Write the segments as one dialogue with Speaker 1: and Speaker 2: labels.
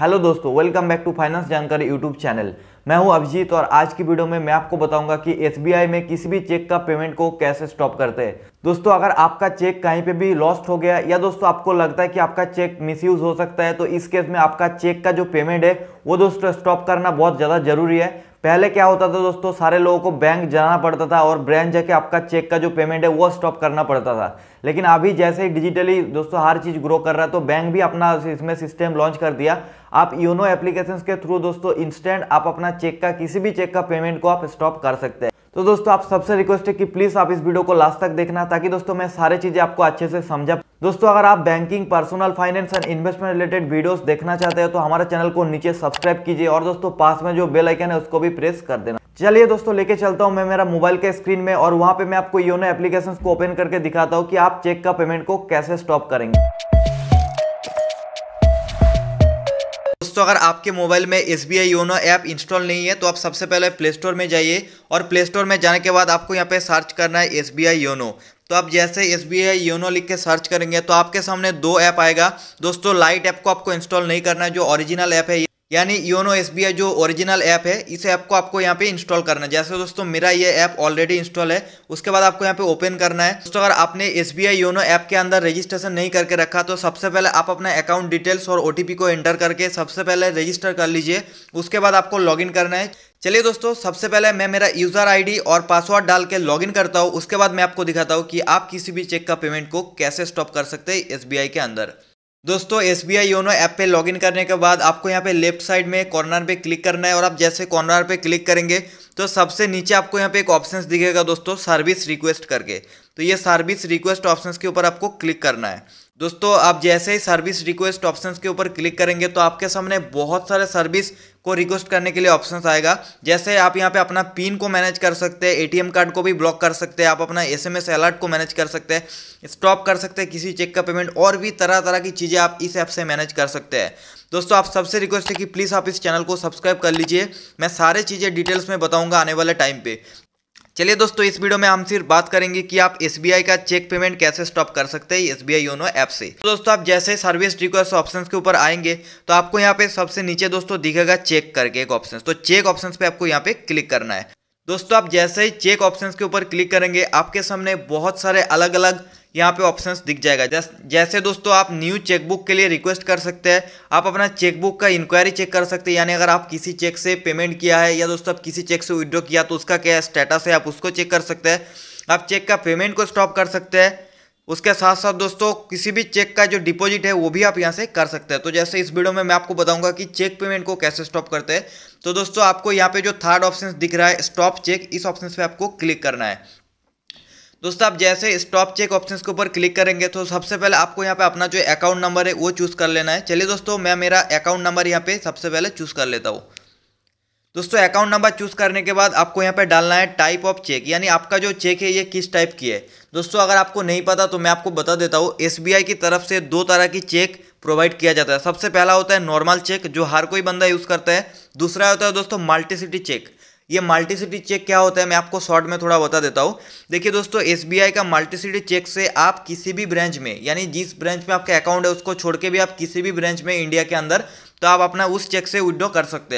Speaker 1: hello दोस्तों welcome back to finance जानकारी YouTube channel मैं हूं अभिजीत और आज की वीडियो में मैं आपको बताऊंगा कि एस में किसी भी चेक का पेमेंट को कैसे स्टॉप करते हैं दोस्तों अगर आपका चेक कहीं पे भी लॉस्ट हो गया या दोस्तों आपको लगता है कि आपका चेक मिसयूज हो सकता है तो इस केस में आपका चेक का जो पेमेंट है वो दोस्तों स्टॉप करना बहुत ज़्यादा जरूरी है पहले क्या होता था दोस्तों सारे लोगों को बैंक जाना पड़ता था और ब्रांच जाके आपका चेक का जो पेमेंट है वो स्टॉप करना पड़ता था लेकिन अभी जैसे ही डिजिटली दोस्तों हर चीज़ ग्रो कर रहा है तो बैंक भी अपना इसमें सिस्टम लॉन्च कर दिया आप योनो एप्लीकेशन के थ्रू दोस्तों इंस्टेंट आप अपना चेक का किसी भी चेक का पेमेंट को आप स्टॉप कर सकते हैं तो दोस्तों आप सबसे रिक्वेस्ट है कि प्लीज़ आप इस वीडियो को लास्ट तक देखना ताकि दोस्तों मैं सारी चीज़ें आपको अच्छे से समझा दोस्तों अगर आप banking personal finance and investment related videos देखना चाहते हैं तो हमारे चैनल को नीचे सब्सक्राइब कीजिए और दोस्तों पास में जो बेल आइकन है उसको भी प्रेस कर देना चलिए दोस्तों लेके चलता हूं मैं मेरा मोबाइल के स्क्रीन में और वहां पे मैं आपको योनो एप्लीकेशन को ओपन करके दिखाता हूँ कि आप चेक का पेमेंट को कैसे स्टॉप करेंगे दोस्तों अगर आपके मोबाइल में S B I YONO app install नहीं है तो आप सबसे पहले प्ले स्टोर में जाइए और प्ले स्टोर में जाने के बाद आपको यहाँ पे सर्च करना है एस बी आई योनो तो आप जैसे एस बी आई योनो लिख के सर्च करेंगे तो आपके सामने दो ऐप आएगा दोस्तों लाइट ऐप को आपको इंस्टॉल नहीं करना है जो ओरिजिनल ऐप है यानी योनो एस जो ओरिजिनल ऐप है इस ऐप को आपको यहाँ पे इंस्टॉल करना है जैसे दोस्तों मेरा ये ऐप ऑलरेडी इंस्टॉल है उसके बाद आपको यहाँ पे ओपन करना है दोस्तों अगर आपने एस योनो ऐप के अंदर रजिस्ट्रेशन नहीं करके रखा तो सबसे पहले आप अपना अकाउंट डिटेल्स और ओ को एंटर करके सबसे पहले रजिस्टर कर लीजिए उसके बाद आपको लॉग करना है चलिए दोस्तों सबसे पहले मैं मेरा यूज़र आईडी और पासवर्ड डाल के लॉगिन करता हूँ उसके बाद मैं आपको दिखाता हूँ कि आप किसी भी चेक का पेमेंट को कैसे स्टॉप कर सकते हैं एसबीआई के अंदर दोस्तों S B I YONO app पे लॉगिन करने के बाद आपको यहाँ पे लेफ्ट साइड में कॉर्नर पे क्लिक करना है और आप जैसे कॉर्नर पे क्लिक करेंगे तो सबसे नीचे आपको यहाँ पे एक ऑप्शन दिखेगा दोस्तों सर्विस रिक्वेस्ट करके तो ये सर्विस रिक्वेस्ट ऑप्शन के ऊपर आपको क्लिक करना है दोस्तों आप जैसे ही सर्विस रिक्वेस्ट ऑप्शन के ऊपर क्लिक करेंगे तो आपके सामने बहुत सारे सर्विस को रिक्वेस्ट करने के लिए ऑप्शंस आएगा जैसे आप यहाँ पे अपना पिन को मैनेज कर सकते हैं एटीएम कार्ड को भी ब्लॉक कर सकते हैं आप अपना एसएमएस अलर्ट को मैनेज कर सकते हैं स्टॉप कर सकते हैं किसी चेक का पेमेंट और भी तरह तरह की चीज़ें आप इस ऐप से मैनेज कर सकते हैं दोस्तों आप सबसे रिक्वेस्ट है कि प्लीज़ आप इस चैनल को सब्सक्राइब कर लीजिए मैं सारे चीज़ें डिटेल्स में बताऊँगा आने वाले टाइम पर चलिए दोस्तों इस वीडियो में हम सिर्फ बात करेंगे कि आप एस का चेक पेमेंट कैसे स्टॉप कर सकते हैं S B I YONO app से तो दोस्तों आप जैसे सर्विस रिक्वेस्ट ऑप्शन के ऊपर आएंगे तो आपको यहाँ पे सबसे नीचे दोस्तों दिखेगा चेक करके एक ऑप्शन तो चेक ऑप्शन पे आपको यहाँ पे क्लिक करना है दोस्तों आप जैसे ही चेक ऑप्शन के ऊपर क्लिक करेंगे आपके सामने बहुत सारे अलग अलग यहाँ पे ऑप्शन दिख जाएगा जैसे दोस्तों आप न्यू चेकबुक के लिए रिक्वेस्ट कर सकते हैं आप अपना चेकबुक का इंक्वायरी चेक कर सकते हैं यानी अगर आप किसी चेक से पेमेंट किया है या दोस्तों आप किसी चेक से विड्रॉ किया तो उसका क्या स्टेटस है आप उसको चेक कर सकते हैं आप चेक का पेमेंट को स्टॉप कर सकते हैं उसके साथ साथ दोस्तों किसी भी चेक का जो डिपॉजिट है वो भी आप यहाँ से कर सकते हैं तो जैसे इस वीडियो में मैं आपको बताऊंगा कि चेक पेमेंट को कैसे स्टॉप करते हैं तो दोस्तों आपको यहाँ पे जो थर्ड ऑप्शन दिख रहा है स्टॉप चेक इस ऑप्शन पे आपको क्लिक करना है दोस्तों आप जैसे स्टॉप चेक ऑप्शन के ऊपर क्लिक करेंगे तो सबसे पहले आपको यहाँ पे अपना जो अकाउंट नंबर है वो चूज़ कर लेना है चलिए दोस्तों मैं मेरा अकाउंट नंबर यहाँ पे सबसे पहले चूज़ कर लेता हूँ दोस्तों अकाउंट नंबर चूज़ करने के बाद आपको यहाँ पे डालना है टाइप ऑफ चेक यानी आपका जो चेक है ये किस टाइप की है दोस्तों अगर आपको नहीं पता तो मैं आपको बता देता हूँ एस की तरफ से दो तरह की चेक प्रोवाइड किया जाता है सबसे पहला होता है नॉर्मल चेक जो हर कोई बंदा यूज़ करता है दूसरा होता है दोस्तों मल्टी सिटी चेक ये मल्टीसिटी चेक क्या होता है मैं आपको शॉर्ट में थोड़ा बता देता हूँ देखिए दोस्तों एस का मल्टीसिटी चेक से आप किसी भी ब्रांच में यानी जिस ब्रांच में आपका अकाउंट है उसको छोड़ के भी आप किसी भी ब्रांच में इंडिया के अंदर तो आप अपना उस चेक से विड्रॉ कर सकते हैं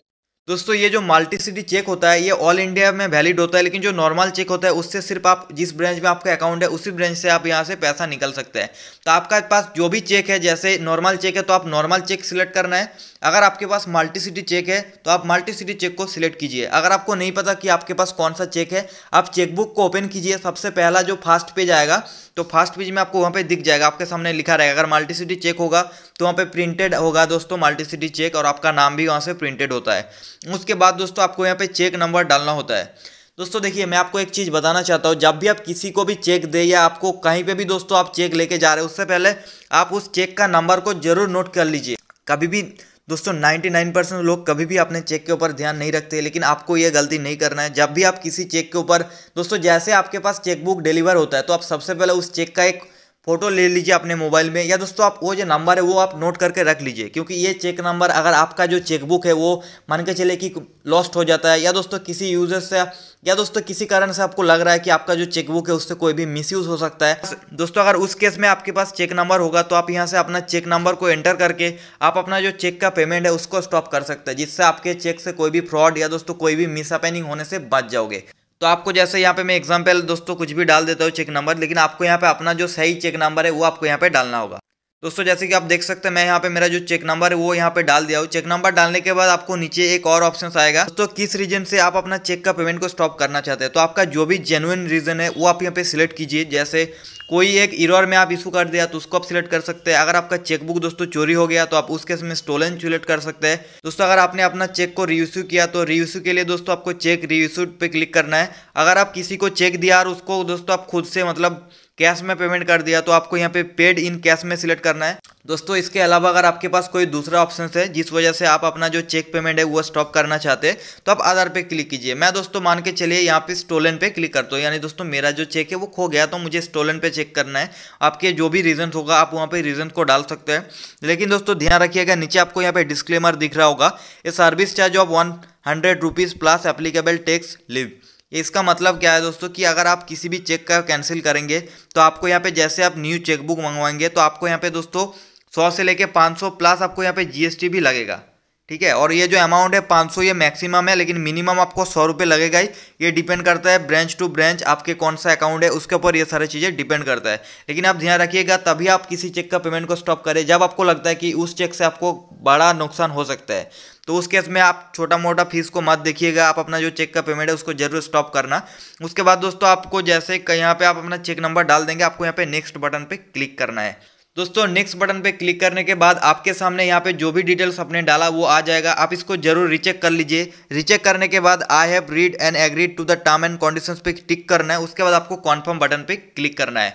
Speaker 1: दोस्तों ये जो मल्टी सिटी चेक होता है ये ऑल इंडिया में वैलिड होता है लेकिन जो नॉर्मल चेक होता है उससे सिर्फ आप जिस ब्रांच में आपका अकाउंट है उसी ब्रांच से आप यहाँ से पैसा निकल सकते हैं तो आपका पास जो भी चेक है जैसे नॉर्मल चेक है तो आप नॉर्मल चेक सिलेक्ट करना है अगर आपके पास मल्टी सिटी चेक है तो आप मल्टी सिटी चेक को सिलेक्ट कीजिए अगर आपको नहीं पता कि आपके पास कौन सा चेक है आप चेकबुक को ओपन कीजिए सबसे पहला जो फास्ट पेज आएगा तो फास्ट पेज में आपको वहाँ पे दिख जाएगा आपके सामने लिखा रहेगा अगर मल्टी सिटी चेक होगा तो वहाँ पे प्रिंटेड होगा दोस्तों मल्टी सिटी चेक और आपका नाम भी वहाँ से प्रिंटेड होता है उसके बाद दोस्तों आपको यहाँ पर चेक नंबर डालना होता है दोस्तों देखिए मैं आपको एक चीज़ बताना चाहता हूँ जब भी आप किसी को भी चेक दे या आपको कहीं पर भी दोस्तों आप चेक लेके जा रहे हो उससे पहले आप उस चेक का नंबर को जरूर नोट कर लीजिए कभी भी दोस्तों 99 परसेंट लोग कभी भी अपने चेक के ऊपर ध्यान नहीं रखते लेकिन आपको ये गलती नहीं करना है जब भी आप किसी चेक के ऊपर दोस्तों जैसे आपके पास चेकबुक डिलीवर होता है तो आप सबसे पहले उस चेक का एक फोटो ले लीजिए अपने मोबाइल में या दोस्तों आप वो जो नंबर है वो आप नोट करके रख लीजिए क्योंकि ये चेक नंबर अगर आपका जो चेकबुक है वो मान के चले कि लॉस्ट हो जाता है या दोस्तों किसी यूजर से या दोस्तों किसी कारण से आपको लग रहा है कि आपका जो चेकबुक है उससे कोई भी मिसयूज हो सकता है दोस्तों अगर उस केस में आपके पास चेक नंबर होगा तो आप यहाँ से अपना चेक नंबर को एंटर करके आप अपना जो चेक का पेमेंट है उसको स्टॉप कर सकते हैं जिससे आपके चेक से कोई भी फ्रॉड या दोस्तों कोई भी मिसअपेनिंग होने से बच जाओगे तो आपको जैसे यहाँ पे मैं एग्जांपल दोस्तों कुछ भी डाल देता हूँ चेक नंबर लेकिन आपको यहाँ पे अपना जो सही चेक नंबर है वो आपको यहाँ पे डालना होगा दोस्तों जैसे कि आप देख सकते हैं मैं यहाँ पे मेरा जो चेक नंबर है वो यहाँ पे डाल दिया हूँ चेक नंबर डालने के बाद आपको नीचे एक और ऑप्शन आएगा दोस्तों किस रीजन से आप अपना चेक का पेमेंट को स्टॉप करना चाहते हैं तो आपका जो भी जेनुअन रीजन है वो आप यहाँ पे सिलेक्ट कीजिए जैसे कोई एक इरोर में आप इशू कर दिया तो उसको आप सिलेक्ट कर सकते हैं अगर आपका चेकबुक दोस्तों चोरी हो गया तो आप उसके में स्टोलन सिलेक्ट कर सकते हैं दोस्तों अगर आपने अपना चेक को रीइश्यू किया तो रीइश्यू के लिए दोस्तों आपको चेक रीइश्यू पे क्लिक करना है अगर आप किसी को चेक दिया और उसको दोस्तों आप खुद से मतलब कैश में पेमेंट कर दिया तो आपको यहाँ पे पेड इन कैश में सिलेक्ट करना है दोस्तों इसके अलावा अगर आपके पास कोई दूसरा ऑप्शन है जिस वजह से आप अपना जो चेक पेमेंट है वो स्टॉप करना चाहते हैं तो आप आधार पे क्लिक कीजिए मैं दोस्तों मान के चलिए यहाँ पे स्टोलन पे क्लिक करता हूँ यानी दोस्तों मेरा जो चेक है वो खो गया तो मुझे स्टोलन पे चेक करना है आपके जो भी रीजन होगा आप वहाँ पे रीजन को डाल सकते हैं लेकिन दोस्तों ध्यान रखिएगा नीचे आपको यहाँ पे डिस्क्लेमर दिख रहा होगा ये service charge of one hundred rupees plus applicable tax levy इसका मतलब क्या है दोस्तों कि अगर आप किसी भी चेक का कैंसिल करेंगे तो आपको यहाँ पे जैसे आप न्यू चेकबुक मंगवाएंगे तो आपको यहाँ पे दोस्तों सौ से लेके पाँच सौ प्लस आपको यहाँ पे जीएसटी भी लगेगा ठीक है और ये जो अमाउंट है 500 ये मैक्सिमम है लेकिन मिनिमम आपको सौ रुपये लगेगा ही ये डिपेंड करता है ब्रांच टू ब्रांच आपके कौन सा अकाउंट है उसके ऊपर ये सारी चीज़ें डिपेंड करता है लेकिन आप ध्यान रखिएगा तभी आप किसी चेक का पेमेंट को स्टॉप करें जब आपको लगता है कि उस चेक से आपको बड़ा नुकसान हो सकता है तो उस केस में आप छोटा मोटा फीस को मत देखिएगा आप अपना जो चेक का पेमेंट है उसको जरूर स्टॉप करना उसके बाद दोस्तों आपको जैसे यहाँ पर आप अपना चेक नंबर डाल देंगे आपको यहाँ पर नेक्स्ट बटन पर क्लिक करना है दोस्तों नेक्स्ट बटन पे क्लिक करने के बाद आपके सामने यहाँ पे जो भी डिटेल्स आपने डाला वो आ जाएगा आप इसको जरूर रिचेक कर लीजिए रिचेक करने के बाद I have read and agreed to the term and conditions पे टिक करना है उसके बाद आपको कॉन्फर्म बटन पे क्लिक करना है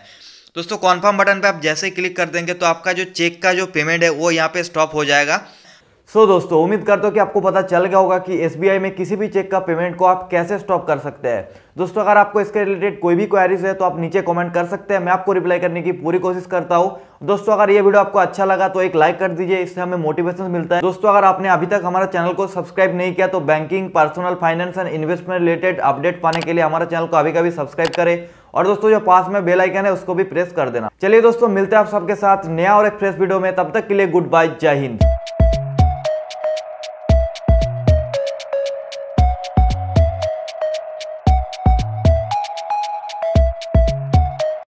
Speaker 1: दोस्तों कॉन्फर्म बटन पे आप जैसे ही क्लिक कर देंगे तो आपका जो चेक का जो पेमेंट है वो यहाँ पे स्टॉप हो जाएगा सो so, दोस्तों उम्मीद करता हूँ कि आपको पता चल गया होगा कि एस में किसी भी चेक का पेमेंट को आप कैसे स्टॉप कर सकते हैं दोस्तों अगर आपको इसके रिलेटेड कोई भी क्वेरीज है तो आप नीचे कमेंट कर सकते हैं मैं आपको रिप्लाई करने की पूरी कोशिश करता हूँ दोस्तों अगर ये वीडियो आपको अच्छा लगा तो एक लाइक कर दीजिए इससे हमें मोटिवेशन मिलता है दोस्तों अगर आपने अभी तक हमारा चैनल को सब्सक्राइब नहीं किया तो banking personal finance and investment related update पाने के लिए हमारे चैनल को अभी कभी सब्सक्राइब करें और दोस्तों जो पास में बेल आइकन है उसको भी प्रेस कर देना चलिए दोस्तों मिलते हैं आप सबके साथ नया और एक फ्रेश वीडियो में तब तक के लिए गुड बाय जय हिंद